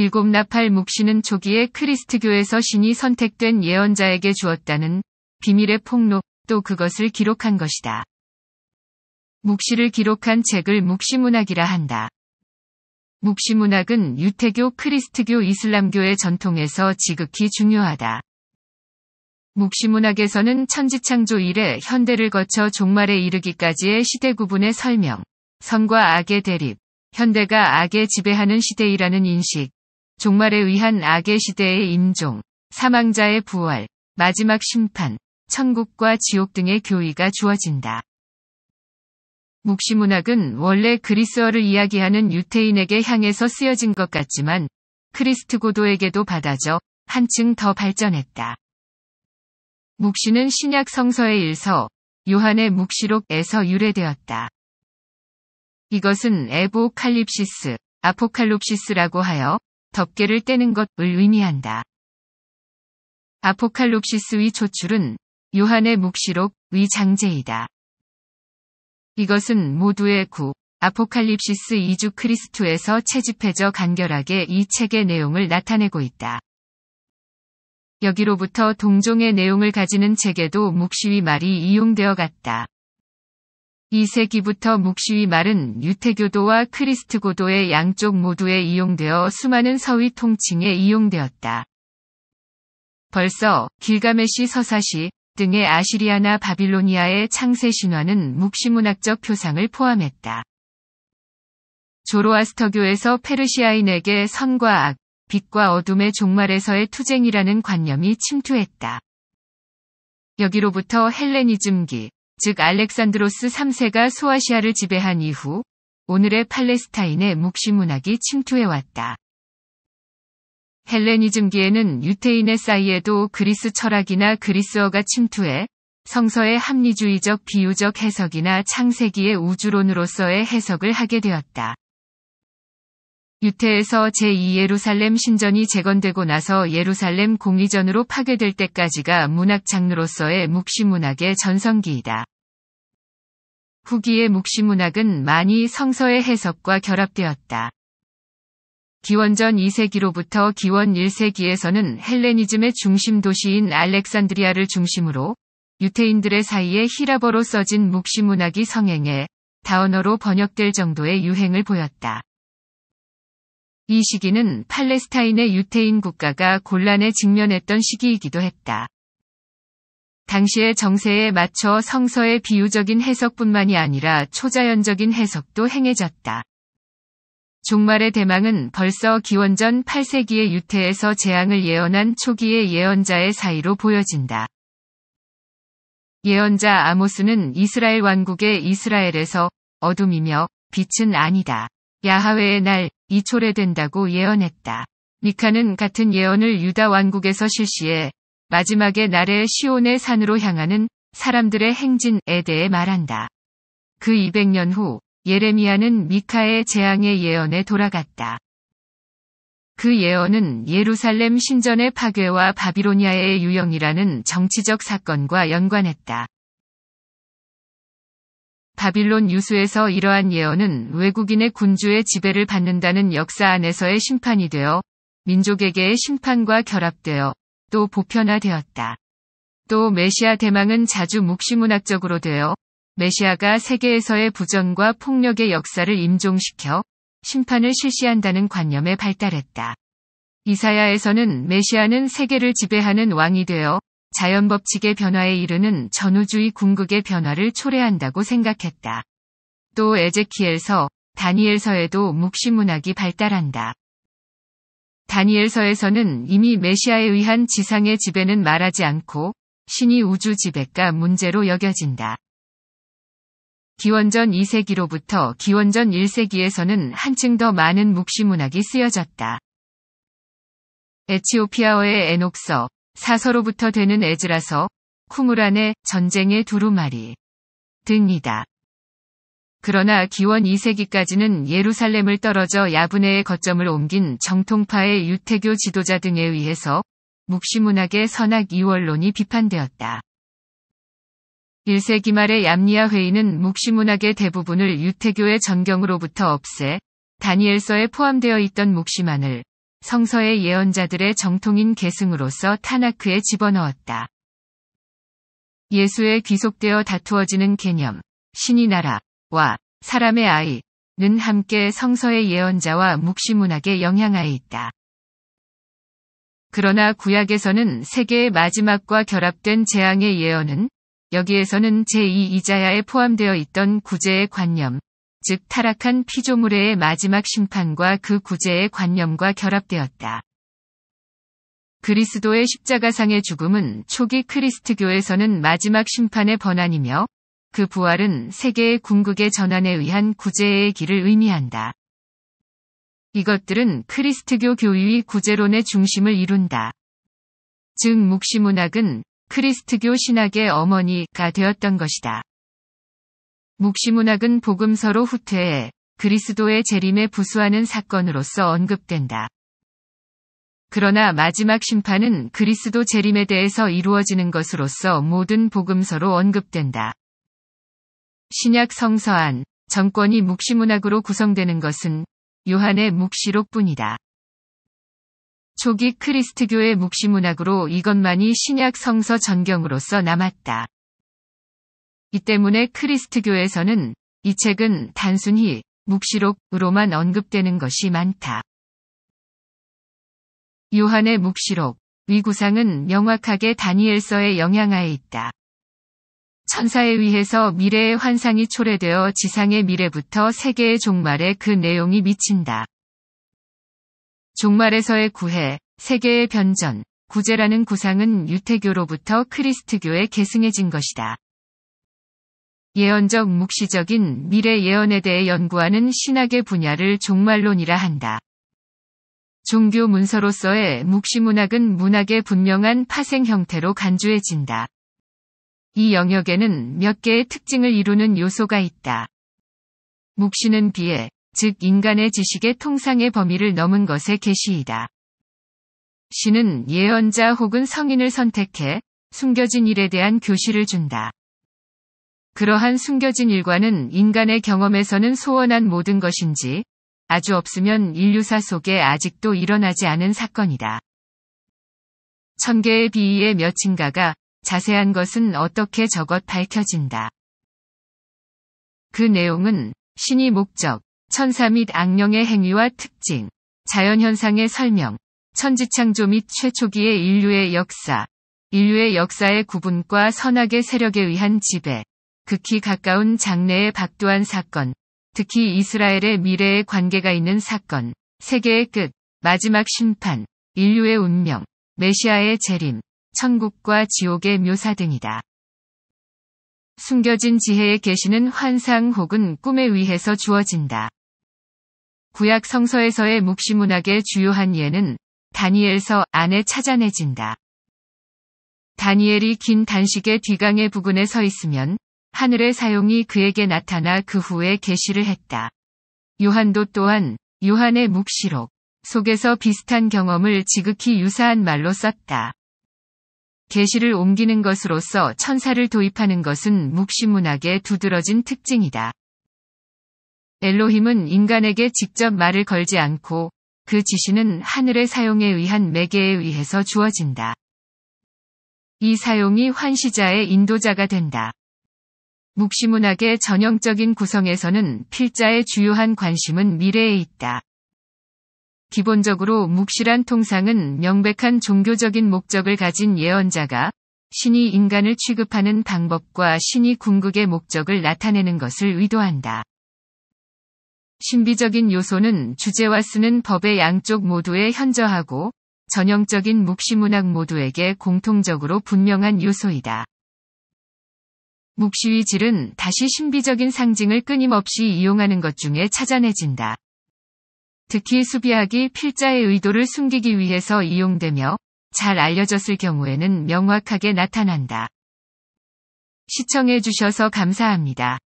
일곱 나팔 묵시는 초기에 크리스트교에서 신이 선택된 예언자에게 주었다는 비밀의 폭로 또 그것을 기록한 것이다. 묵시를 기록한 책을 묵시문학이라 한다. 묵시문학은 유태교, 크리스트교, 이슬람교의 전통에서 지극히 중요하다. 묵시문학에서는 천지창조 이래 현대를 거쳐 종말에 이르기까지의 시대 구분의 설명, 선과 악의 대립, 현대가 악에 지배하는 시대이라는 인식, 종말에 의한 악의 시대의 임종, 사망자의 부활, 마지막 심판, 천국과 지옥 등의 교의가 주어진다. 묵시문학은 원래 그리스어를 이야기하는 유태인에게 향해서 쓰여진 것 같지만 크리스트고도에게도 받아져 한층 더 발전했다. 묵시는 신약 성서의 일서 요한의 묵시록에서 유래되었다. 이것은 에보칼립시스, 아포칼롭시스라고 하여 덮개를 떼는 것을 의미한다. 아포칼립시스의 초출은 요한의 묵시록위 장제이다. 이것은 모두의 구, 아포칼립시스 이주 크리스투에서 채집해져 간결하게 이 책의 내용을 나타내고 있다. 여기로부터 동종의 내용을 가지는 책에도 묵시위 말이 이용되어 갔다. 2세기부터 묵시위 말은 유태교도와 크리스트고도의 양쪽 모두에 이용되어 수많은 서위 통칭에 이용되었다. 벌써 길가메시 서사시 등의 아시리아나 바빌로니아의 창세 신화는 묵시문학적 표상을 포함했다. 조로아스터교에서 페르시아인에게 선과 악, 빛과 어둠의 종말에서의 투쟁이라는 관념이 침투했다. 여기로부터 헬레니즘기, 즉 알렉산드로스 3세가 소아시아를 지배한 이후 오늘의 팔레스타인의 묵시 문학이 침투해왔다. 헬레니즘기에는 유태인의 사이에도 그리스 철학이나 그리스어가 침투해 성서의 합리주의적 비유적 해석이나 창세기의 우주론으로서의 해석을 하게 되었다. 유태에서 제2예루살렘 신전이 재건되고 나서 예루살렘 공의전으로 파괴될 때까지가 문학 장르로서의 묵시문학의 전성기이다. 후기의 묵시문학은 많이 성서의 해석과 결합되었다. 기원전 2세기로부터 기원 1세기에서는 헬레니즘의 중심 도시인 알렉산드리아를 중심으로 유태인들의 사이에 히라버로 써진 묵시문학이 성행해 다언어로 번역될 정도의 유행을 보였다. 이 시기는 팔레스타인의 유태인 국가가 곤란에 직면했던 시기이기도 했다. 당시의 정세에 맞춰 성서의 비유적인 해석뿐만이 아니라 초자연적인 해석도 행해졌다. 종말의 대망은 벌써 기원전 8세기의 유태에서 재앙을 예언한 초기의 예언자의 사이로 보여진다. 예언자 아모스는 이스라엘 왕국의 이스라엘에서 어둠이며 빛은 아니다. 야하웨의 날, 이초래된다고 예언했다. 미카는 같은 예언을 유다 왕국에서 실시해 마지막의 날에 시온의 산으로 향하는 사람들의 행진에 대해 말한다. 그 200년 후 예레미야는 미카의 재앙의 예언에 돌아갔다. 그 예언은 예루살렘 신전의 파괴와 바비로니아의 유형이라는 정치적 사건과 연관했다. 바빌론 유수에서 이러한 예언은 외국인의 군주의 지배를 받는다는 역사 안에서의 심판이 되어 민족에게의 심판과 결합되어 또 보편화되었다. 또 메시아 대망은 자주 묵시문학적으로 되어 메시아가 세계에서의 부정과 폭력의 역사를 임종시켜 심판을 실시한다는 관념에 발달했다. 이사야에서는 메시아는 세계를 지배하는 왕이 되어 자연 법칙의 변화에 이르는 전우주의 궁극의 변화를 초래한다고 생각했다. 또 에제키엘서, 다니엘서에도 묵시문학이 발달한다. 다니엘서에서는 이미 메시아에 의한 지상의 지배는 말하지 않고 신이 우주 지배가 문제로 여겨진다. 기원전 2세기로부터 기원전 1세기에서는 한층 더 많은 묵시문학이 쓰여졌다. 에치오피아어의 에녹서, 사서로부터 되는 에즈라서 쿠무란의 전쟁의 두루마리 등이다. 그러나 기원 2세기까지는 예루살렘을 떨어져 야브네의 거점을 옮긴 정통파의 유태교 지도자 등에 의해서 묵시문학의 선악 이원론이 비판되었다. 1세기 말의 얌니아 회의는 묵시문학의 대부분을 유태교의 전경으로부터 없애 다니엘서에 포함되어 있던 묵시만을 성서의 예언자들의 정통인 계승으로서 타나크에 집어넣었다. 예수에 귀속되어 다투어지는 개념, 신이 나라와 사람의 아이는 함께 성서의 예언자와 묵시문학의 영향하에 있다. 그러나 구약에서는 세계의 마지막과 결합된 재앙의 예언은 여기에서는 제2이자야에 포함되어 있던 구제의 관념, 즉 타락한 피조물의 마지막 심판과 그 구제의 관념과 결합되었다. 그리스도의 십자가상의 죽음은 초기 크리스트교에서는 마지막 심판의 번안이며 그 부활은 세계의 궁극의 전환에 의한 구제의 길을 의미한다. 이것들은 크리스트교 교의의 구제론의 중심을 이룬다. 즉 묵시문학은 크리스트교 신학의 어머니가 되었던 것이다. 묵시문학은 복음서로 후퇴해 그리스도의 재림에 부수하는 사건으로서 언급된다. 그러나 마지막 심판은 그리스도 재림에 대해서 이루어지는 것으로서 모든 복음서로 언급된다. 신약 성서 안 정권이 묵시문학으로 구성되는 것은 요한의 묵시록뿐이다. 초기 크리스트교의 묵시문학으로 이것만이 신약 성서 전경으로서 남았다. 이 때문에 크리스트교에서는 이 책은 단순히 묵시록으로만 언급되는 것이 많다. 요한의 묵시록, 위구상은 명확하게 다니엘서의 영향하에 있다. 천사에 의해서 미래의 환상이 초래되어 지상의 미래부터 세계의 종말에 그 내용이 미친다. 종말에서의 구해, 세계의 변전, 구제라는 구상은 유태교로부터 크리스트교에 계승해진 것이다. 예언적 묵시적인 미래 예언에 대해 연구하는 신학의 분야를 종말론이라 한다. 종교 문서로서의 묵시문학은 문학의 분명한 파생 형태로 간주해진다. 이 영역에는 몇 개의 특징을 이루는 요소가 있다. 묵시는 비해, 즉 인간의 지식의 통상의 범위를 넘은 것의 개시이다 시는 예언자 혹은 성인을 선택해 숨겨진 일에 대한 교시를 준다. 그러한 숨겨진 일과는 인간의 경험에서는 소원한 모든 것인지 아주 없으면 인류사 속에 아직도 일어나지 않은 사건이다. 천개의 비위의 몇인가가 자세한 것은 어떻게 저것 밝혀진다. 그 내용은 신이 목적, 천사 및 악령의 행위와 특징, 자연현상의 설명, 천지창조 및 최초기의 인류의 역사, 인류의 역사의 구분과 선악의 세력에 의한 지배, 극히 가까운 장래의 박도한 사건, 특히 이스라엘의 미래에 관계가 있는 사건, 세계의 끝, 마지막 심판, 인류의 운명, 메시아의 재림, 천국과 지옥의 묘사 등이다. 숨겨진 지혜의 계시는 환상 혹은 꿈에 의해서 주어진다. 구약 성서에서의 묵시문학의 주요한 예는 다니엘서 안에 찾아내진다. 다니엘이 긴 단식의 뒤강의 부근에 서 있으면 하늘의 사용이 그에게 나타나 그 후에 계시를 했다. 요한도 또한 요한의 묵시록 속에서 비슷한 경험을 지극히 유사한 말로 썼다. 계시를 옮기는 것으로서 천사를 도입하는 것은 묵시문학의 두드러진 특징이다. 엘로힘은 인간에게 직접 말을 걸지 않고 그 지시는 하늘의 사용에 의한 매개에 의해서 주어진다. 이 사용이 환시자의 인도자가 된다. 묵시문학의 전형적인 구성에서는 필자의 주요한 관심은 미래에 있다. 기본적으로 묵시란 통상은 명백한 종교적인 목적을 가진 예언자가 신이 인간을 취급하는 방법과 신이 궁극의 목적을 나타내는 것을 의도한다. 신비적인 요소는 주제와 쓰는 법의 양쪽 모두에 현저하고 전형적인 묵시문학 모두에게 공통적으로 분명한 요소이다. 묵시의 질은 다시 신비적인 상징을 끊임없이 이용하는 것 중에 찾아내진다. 특히 수비학이 필자의 의도를 숨기기 위해서 이용되며 잘 알려졌을 경우에는 명확하게 나타난다. 시청해주셔서 감사합니다.